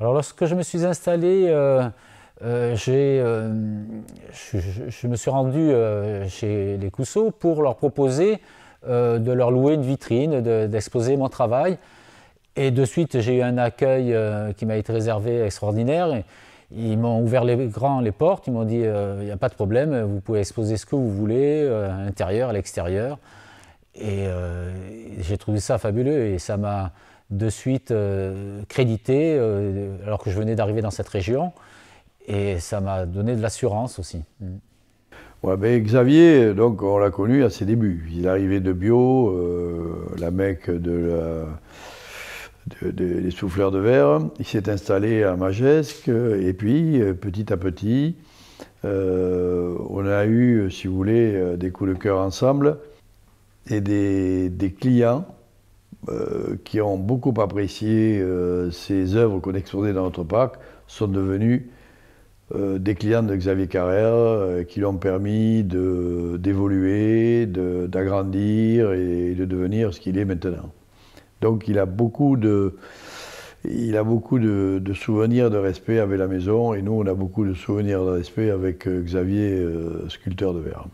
Alors lorsque je me suis installé, euh, euh, euh, je, me suis rendu chez les Cousseaux pour leur proposer de leur louer une vitrine, d'exposer mon travail. Et de suite, j'ai eu un accueil qui m'a été réservé extraordinaire. Ils m'ont ouvert les grands les portes, ils m'ont dit il n'y a pas de problème, vous pouvez exposer ce que vous voulez, à l'intérieur, à l'extérieur. Et j'ai trouvé ça fabuleux et ça m'a de suite euh, crédité euh, alors que je venais d'arriver dans cette région. Et ça m'a donné de l'assurance aussi. Mm. ben Xavier, donc on l'a connu à ses débuts. Il est arrivé de Bio, euh, la mec de la, de, des souffleurs de verre. Il s'est installé à Majesque et puis petit à petit, on a eu, si vous voulez, des coups de cœur ensemble et des, des clients euh, qui ont beaucoup apprécié euh, ces œuvres qu'on exposait dans notre parc sont devenus euh, des clients de Xavier Carrère qui l'ont permis d'évoluer, d'agrandir et, de devenir ce qu'il est maintenant. Donc il a beaucoup de, il a beaucoup de, souvenirs de respect avec la maison et nous on a beaucoup de souvenirs de respect avec Xavier, sculpteur de verre.